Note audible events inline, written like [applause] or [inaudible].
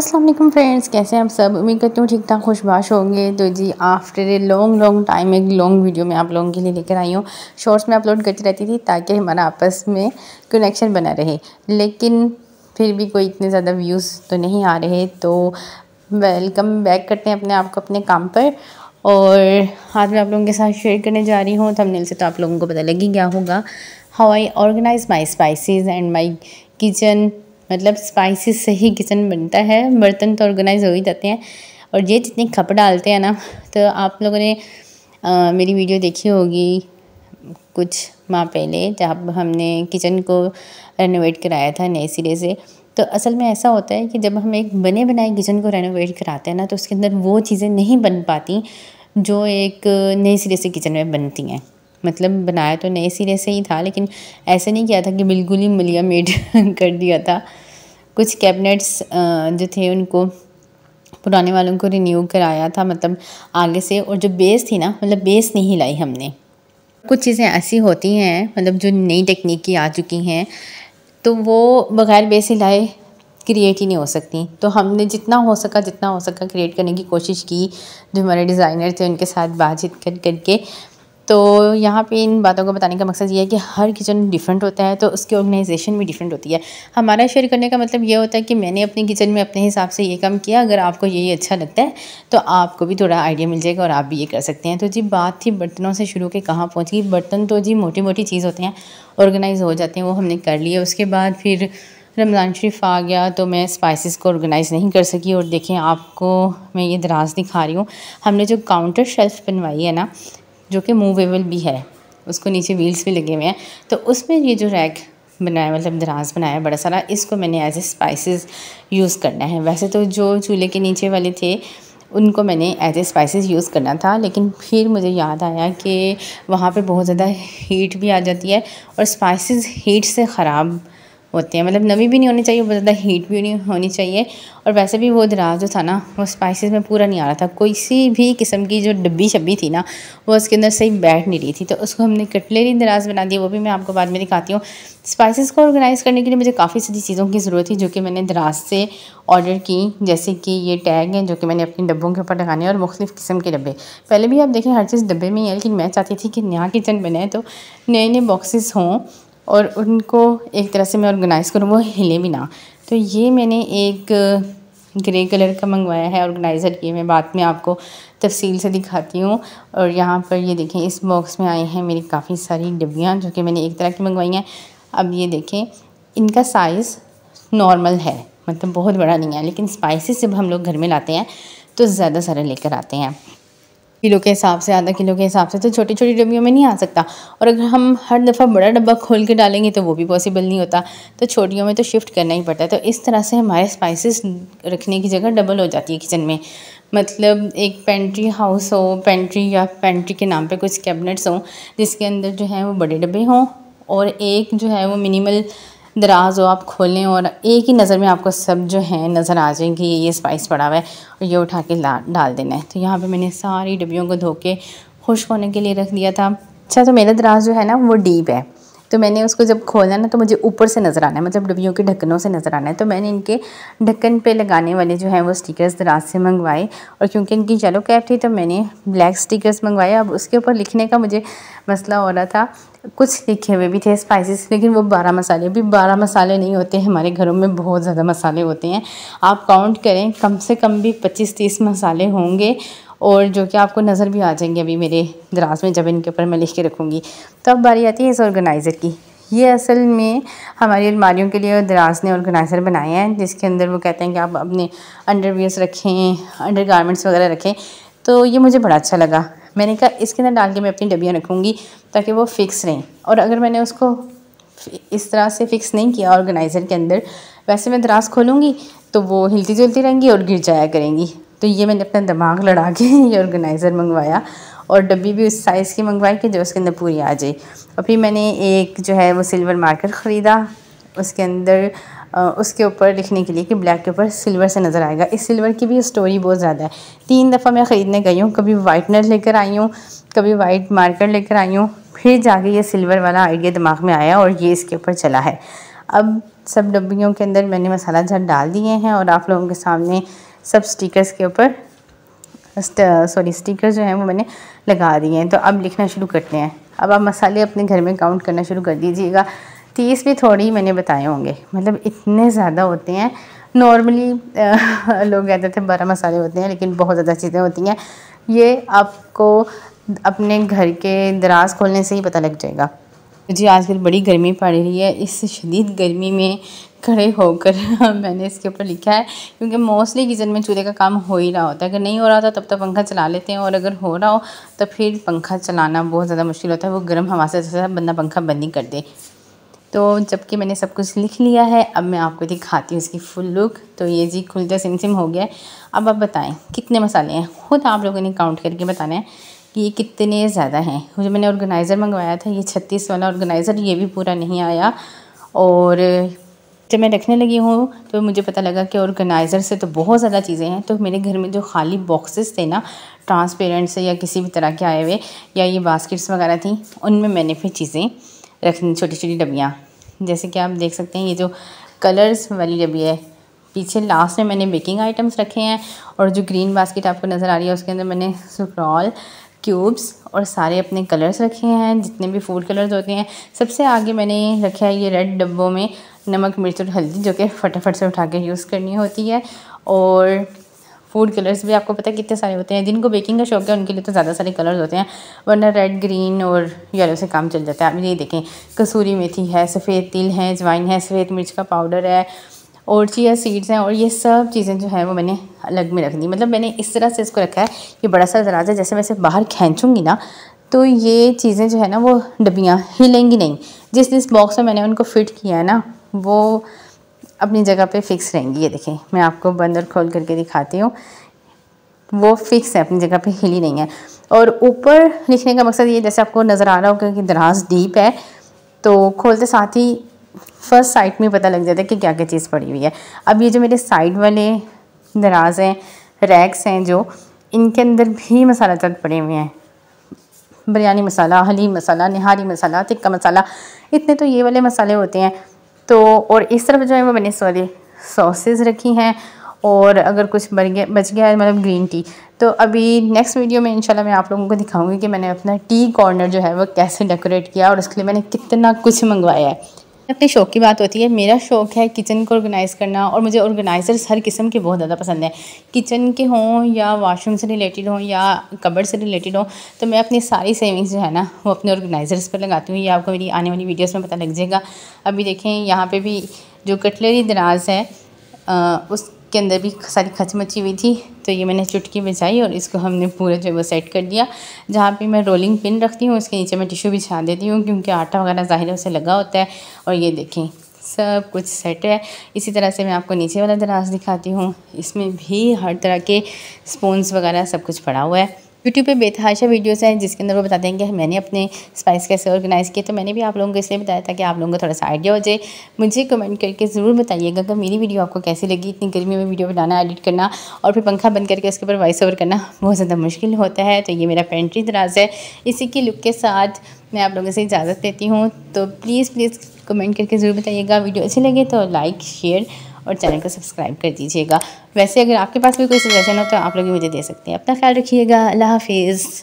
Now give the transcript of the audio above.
अस्सलाम वालेकुम फ्रेंड्स कैसे हैं आप सब उम्मीद करती हूँ ठीक ठाक खुशबाश होंगे तो जी after a long long time एक लॉन्ग वीडियो मैं आप लोगों के लिए लेकर आई हूँ शॉर्ट्स में अपलोड करती रहती थी ताकि हमारा आपस में कनेक्शन बना रहे लेकिन फिर भी कोई इतने ज़्यादा व्यूज़ तो नहीं आ रहे तो वेलकम बैक करते हैं अपने आप को अपने काम पर और आज मैं आप लोगों के साथ शेयर करने जा रही हूँ थंबनेल से तो आप लोगों को पता लग ही गया होगा how I organize my spices and my kitchen मतलब स्पाइसी से ही किचन बनता है बर्तन तो ऑर्गेनाइज हो ही जाते हैं और ये जितने खप डालते हैं ना तो आप लोगों ने आ, मेरी वीडियो देखी होगी कुछ माह पहले जब हमने किचन को रेनोवेट कराया था नए सिरे से तो असल में ऐसा होता है कि जब हम एक बने बनाए किचन को रेनोवेट कराते हैं ना तो उसके अंदर वो चीज़ें नहीं बन पाती जो एक नए सिरे से किचन में बनती हैं मतलब बनाया तो नए सिरे से ही था लेकिन ऐसे नहीं किया था कि बिल्कुल ही मलिया मेड [laughs] कर दिया था कुछ कैबिनेट्स जो थे उनको पुराने वालों को रिन्यू कराया था मतलब आगे से और जो बेस थी ना मतलब बेस नहीं लाई हमने कुछ चीज़ें ऐसी होती हैं मतलब जो नई टेक्निक की आ चुकी हैं तो वो बग़ैर बेस ही लाए क्रिएट ही नहीं हो सकती तो हमने जितना हो सका जितना हो सका क्रिएट करने की कोशिश की जो हमारे डिज़ाइनर थे उनके साथ बातचीत कर करके तो यहाँ पे इन बातों को बताने का मकसद ये है कि हर किचन डिफरेंट होता है तो उसकी ऑर्गेनाइजेशन भी डिफरेंट होती है हमारा शेयर करने का मतलब ये होता है कि मैंने अपने किचन में अपने हिसाब से ये काम किया अगर आपको यही अच्छा लगता है तो आपको भी थोड़ा आइडिया मिल जाएगा और आप भी ये कर सकते हैं तो जी बात थी बर्तनों से शुरू के कहाँ पहुँच गई बर्तन तो जी मोटी मोटी चीज़ होते हैं ऑर्गेनाइज़ हो जाते हैं वो हमने कर लिए उसके बाद फिर रमज़ान शरीफ आ गया तो मैं स्पाइसेस को ऑर्गेनाइज़ नहीं कर सकी और देखें आपको मैं ये दराज दिखा रही हूँ हमने जो काउंटर शेल्फ बनवाई है ना जो कि मूवेबल भी है उसको नीचे व्हील्स भी लगे हुए हैं तो उसमें ये जो रैक बनाया मतलब दराज बनाया बड़ा सारा इसको मैंने एज ए स्पाइसेस यूज़ करना है वैसे तो जो चूल्हे के नीचे वाले थे उनको मैंने एज ए स्पाइसेस यूज़ करना था लेकिन फिर मुझे याद आया कि वहाँ पे बहुत ज़्यादा हीट भी आ जाती है और स्पाइसेस हीट से ख़राब होते हैं मतलब नमी भी नहीं होनी चाहिए बहुत ज़्यादा हीट भी नहीं होनी चाहिए और वैसे भी वो दराज जो था ना वो स्पाइसेस में पूरा नहीं आ रहा था कोई सी भी किस्म की जो डब्बी छब्बी थी ना वो उसके अंदर सही बैठ नहीं रही थी तो उसको हमने कटलेरी दराज बना दी वो भी मैं आपको बाद में दिखाती हूँ स्पाइसेस को ऑर्गेनाइज़ करने के लिए मुझे काफ़ी सारी चीज़ों की ज़रूरत थी जो कि मैंने दराज से ऑर्डर की जैसे कि ये टैग हैं जो कि मैंने अपने डब्बों के ऊपर लगाने और मुख्तु किस्म के डब्बे पहले भी आप देखें हर चीज़ डब्बे में ही है लेकिन मैं चाहती थी कि नया किचन बनाए तो नए नए बॉक्सेस हों और उनको एक तरह से मैं ऑर्गेनाइज़ करूँ वो हिले भी ना तो ये मैंने एक ग्रे कलर का मंगवाया है ऑर्गेनाइज़र ये मैं बाद में आपको तफसील से दिखाती हूँ और यहाँ पर ये देखें इस बॉक्स में आए हैं मेरी काफ़ी सारी डिब्बियाँ जो कि मैंने एक तरह की मंगवाई हैं अब ये देखें इनका साइज़ नॉर्मल है मतलब बहुत बड़ा नहीं है लेकिन स्पाइसी जब हम लोग घर में लाते हैं तो ज़्यादा सारे लेकर आते हैं किलो के हिसाब से आधा किलो के हिसाब से तो छोटी छोटी डब्बियों में नहीं आ सकता और अगर हम हर दफ़ा बड़ा डब्बा खोल के डालेंगे तो वो भी पॉसिबल नहीं होता तो छोटियों में तो शिफ्ट करना ही पड़ता है तो इस तरह से हमारे स्पाइसेस रखने की जगह डबल हो जाती है किचन में मतलब एक पेंट्री हाउस हो पेंट्री या पेंट्री के नाम पर कुछ कैबिनेट्स हों जिसके अंदर जो है वो बड़े डब्बे हों और एक जो है वो मिनिमल दराज हो आप खोलें और एक ही नज़र में आपको सब जो है नज़र आ जाए कि ये स्पाइस पड़ा हुआ है और ये उठा के डाल देना है तो यहाँ पे मैंने सारी डिब्बियों को धो के खुश्क होने के लिए रख दिया था अच्छा तो मेरा दराज जो है ना वो डीप है तो मैंने उसको जब खोला ना तो मुझे ऊपर से नज़र आना है मतलब डब्बियों के ढक्कनों से नज़र आना है तो मैंने इनके ढक्कन पे लगाने वाले जो हैं वो स्टिकर्स दराज से मंगवाए और क्योंकि इनकी येलो कैप थी तो मैंने ब्लैक स्टिकर्स मंगवाए अब उसके ऊपर लिखने का मुझे मसला हो रहा था कुछ लिखे हुए भी थे स्पाइसेस लेकिन वो बारह मसाले अभी बारह मसाले नहीं होते हमारे घरों में बहुत ज़्यादा मसाले होते हैं आप काउंट करें कम से कम भी पच्चीस तीस मसाले होंगे और जो कि आपको नज़र भी आ जाएंगे अभी मेरे दराज में जब इनके ऊपर मैं लिख के रखूँगी तो अब बारी आती है इस ऑर्गेनाइज़र की ये असल में हमारी अलमारियों के लिए दराज ने ऑर्गेनाइज़र बनाए हैं जिसके अंदर वो कहते हैं कि आप अपने अंडरवियर्स रखें अंडर गारमेंट्स वगैरह रखें तो ये मुझे बड़ा अच्छा लगा मैंने कहा इसके अंदर डाल के मैं अपनी डबियाँ रखूँगी ताकि वो फ़िक्स रहें और अगर मैंने उसको इस तरह से फ़िक्स नहीं किया ऑर्गेनाइज़र के अंदर वैसे मैं दराज खोलूँगी तो वो हिलती जुलती रहेंगी और गिर जाया करेंगी तो ये मैंने अपना दिमाग लड़ा के [laughs] ये ऑर्गेनाइज़र मंगवाया और डब्बी भी उस साइज़ की मंगवाई कि जो उसके अंदर पूरी आ जाए और फिर मैंने एक जो है वो सिल्वर मार्कर ख़रीदा उसके अंदर उसके ऊपर लिखने के लिए कि ब्लैक के ऊपर सिल्वर से नज़र आएगा इस सिल्वर की भी स्टोरी बहुत ज़्यादा है तीन दफ़ा मैं ख़रीदने गई हूँ कभी वाइटनर लेकर आई हूँ कभी वाइट मार्कर लेकर आई हूँ फिर जाके ये सिल्वर वाला आइडिया दिमाग में आया और ये इसके ऊपर चला है अब सब डब्बियों के अंदर मैंने मसाला जहाँ डाल दिए हैं और आप लोगों के सामने सब स्टिकर्स के ऊपर सॉरी स्टिकर्स जो हैं वो मैंने लगा दिए हैं तो अब लिखना शुरू करते हैं अब आप मसाले अपने घर में काउंट करना शुरू कर दीजिएगा तीस भी थोड़े ही मैंने बताए होंगे मतलब इतने ज़्यादा होते हैं नॉर्मली लोग कहते थे बारह मसाले होते हैं लेकिन बहुत ज़्यादा चीज़ें होती हैं ये आपको अपने घर के दराज खोलने से ही पता लग जाएगा जी आजकल बड़ी गर्मी पड़ रही है इस शदीद गर्मी में खड़े होकर [laughs] मैंने इसके ऊपर लिखा है क्योंकि मोस्टली किचन में चूल्हे का काम हो ही रहा होता है अगर नहीं हो रहा होता तब तक तो पंखा चला लेते हैं और अगर हो रहा हो तो फिर पंखा चलाना बहुत ज़्यादा मुश्किल होता है वो गर्म हवा से जैसा बंदा पंखा बंद ही कर दे तो जबकि मैंने सब कुछ लिख लिया है अब मैं आपको दिखाती हूँ इसकी फुल लुक तो ये जी खुलता सिम सिम हो गया है अब आप बताएं कितने मसाले हैं खुद आप लोगों ने काउंट करके बताना है कि ये कितने ज़्यादा हैं जो मैंने ऑर्गेनाइज़र मंगवाया था ये छत्तीस वाला ऑर्गेनाइज़र ये भी पूरा नहीं आया और जब मैं रखने लगी हूँ तो मुझे पता लगा कि ऑर्गेनाइज़र से तो बहुत ज़्यादा चीज़ें हैं तो मेरे घर में जो खाली बॉक्सेस थे ना ट्रांसपेरेंट से या किसी भी तरह के आए हुए या ये बास्केट्स वगैरह थी उनमें मैंने फिर चीज़ें रखनी छोटी छोटी डबियाँ जैसे कि आप देख सकते हैं ये जो कलर्स वाली डब्बी है पीछे लास्ट में मैंने बेकिंग आइटम्स रखे हैं और जो ग्रीन बास्केट आपको नज़र आ रही है उसके अंदर मैंने सुक्रॉल क्यूब्स और सारे अपने कलर्स रखे हैं जितने भी फूड कलर्स होते हैं सबसे आगे मैंने रखा है ये रेड डब्बों में नमक मिर्च और हल्दी जो कि फटाफट से उठा के यूज़ करनी होती है और फूड कलर्स भी आपको पता है कितने सारे होते हैं जिनको बेकिंग का शौक है उनके लिए तो ज़्यादा सारे कलर्स होते हैं वरना रेड ग्रीन और येलो से काम चल जाता है आप ये देखें कसूरी मेथी है सफ़ेद तिल है जवाइन है सफ़ेद मिर्च का पाउडर है और चिया सीड्स हैं और ये सब चीज़ें जो है वो मैंने अलग में रख दी मतलब मैंने इस तरह से इसको रखा है ये बड़ा सा दराज है जैसे मैं इसे बाहर खींचूँगी ना तो ये चीज़ें जो है ना वो डब्बियाँ हिलेंगी नहीं जिस जिस बॉक्स में मैंने उनको फिट किया है ना वो अपनी जगह पे फिक्स रहेंगी ये देखें मैं आपको बंद और खोल करके दिखाती हूँ वो फिक्स है अपनी जगह पे हिली नहीं है और ऊपर लिखने का मकसद ये जैसे आपको नज़र आ रहा होगा कि दराज डीप है तो खोलते साथ ही फर्स्ट साइड में पता लग जाता है कि क्या क्या चीज़ पड़ी हुई है अब ये जो मेरे साइड वाले दराज हैं रैक्स हैं जो इनके अंदर भी मसाला तक पड़े हुए हैं बिरयानी मसाला हली मसाला निहारी मसाला टिक्का मसाला इतने तो ये वाले मसाले होते हैं तो और इस तरफ जो है वो मैंने सॉरी सॉसेज रखी हैं और अगर कुछ बर गया बच गया है मतलब ग्रीन टी तो अभी नेक्स्ट वीडियो में इंशाल्लाह मैं आप लोगों को दिखाऊंगी कि मैंने अपना टी कॉर्नर जो है वो कैसे डेकोरेट किया और उसके लिए मैंने कितना कुछ मंगवाया है अपने शौक़ की बात होती है मेरा शौक़ है किचन को ऑर्गेनाइज़ करना और मुझे ऑर्गेनाइज़र्स हर किस्म के बहुत ज़्यादा पसंद है किचन के हों या वाशरूम से रिलेटेड हों या कबर से रिलेटेड हों तो मैं अपनी सारी सेविंग्स जो है ना वो अपने ऑर्गेनाइज़र्स पर लगाती हूँ ये आपको मेरी आने वाली वीडियोज़ में पता लग जाएगा अभी देखें यहाँ पर भी जो कटलरी दराज है आ, उस के अंदर भी सारी खच मची हुई थी तो ये मैंने चुटकी बिछाई और इसको हमने पूरा जो है वो सेट कर दिया जहाँ पे मैं रोलिंग पिन रखती हूँ उसके नीचे मैं टिशू बिछा देती हूँ क्योंकि आटा वगैरह ज़ाहिर उसे लगा होता है और ये देखें सब कुछ सेट है इसी तरह से मैं आपको नीचे वाला दराज दिखाती हूँ इसमें भी हर तरह के स्पून्स वगैरह सब कुछ पड़ा हुआ है यूट्यूब पे बेतहाशा वीडियोस हैं जिसके अंदर वो बताते हैं कि मैंने अपने स्पाइस कैसे ऑर्गेनाइज़ किए तो मैंने भी आप लोगों को इसलिए बताया था कि आप लोगों को थोड़ा सा आइडिया हो जाए मुझे कमेंट करके ज़रूर बताइएगा कि मेरी वीडियो आपको कैसी लगी इतनी गर्मी में वीडियो बनाना एडिट करना और फिर पंखा बंद करके उसके ऊपर वॉइस ओवर करना बहुत ज़्यादा मुश्किल होता है तो ये मेरा पेंट्री दराज है इसी की लुक के साथ मैं आप लोगों से इजाज़त लेती हूँ तो प्लीज़ प्लीज़ कमेंट करके ज़रूर बताइएगा वीडियो अच्छी लगे तो लाइक शेयर और चैनल को सब्सक्राइब कर दीजिएगा वैसे अगर आपके पास भी कोई सजेशन हो तो आप लोग मुझे दे सकते हैं अपना ख्याल रखिएगा अल्लाह हाफिज़